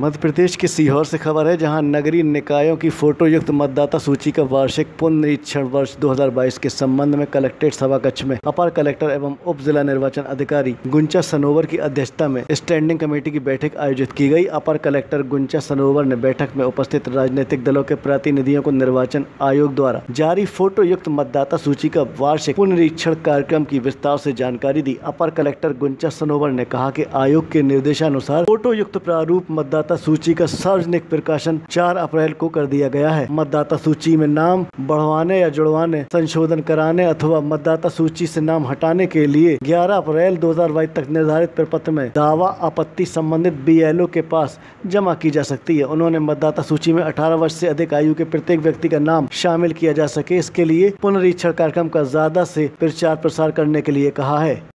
मध्य प्रदेश के सीहोर से खबर है जहां नगरीय निकायों की फोटोयुक्त मतदाता सूची का वार्षिक पुनरीक्षण वर्ष 2022 के संबंध में कलेक्ट्रेट सभा कक्ष में अपर कलेक्टर एवं उप जिला निर्वाचन अधिकारी गुंचा सनोवर की अध्यक्षता में स्टैंडिंग कमेटी की बैठक आयोजित की गई अपर कलेक्टर गुंचा सनोवर ने बैठक में उपस्थित राजनीतिक दलों के प्रतिनिधियों को निर्वाचन आयोग द्वारा जारी फोटोयुक्त मतदाता सूची का वार्षिक पुनरीक्षण कार्यक्रम की विस्तार से जानकारी दी अपर कलेक्टर गुंचा सनोवर ने कहा की आयोग के निर्देशानुसार फोटोयुक्त प्रारूप मतदाता मतदाता सूची का सार्वजनिक प्रकाशन 4 अप्रैल को कर दिया गया है मतदाता सूची में नाम बढ़वाने या जुड़वाने संशोधन कराने अथवा मतदाता सूची से नाम हटाने के लिए 11 अप्रैल 2022 तक निर्धारित प्रपत्र में दावा आपत्ति संबंधित बीएलओ के पास जमा की जा सकती है उन्होंने मतदाता सूची में 18 वर्ष से अधिक आयु के प्रत्येक व्यक्ति का नाम शामिल किया जा सके इसके लिए पुनरीक्षण कार्यक्रम का ज्यादा से प्रचार प्रसार करने के लिए कहा है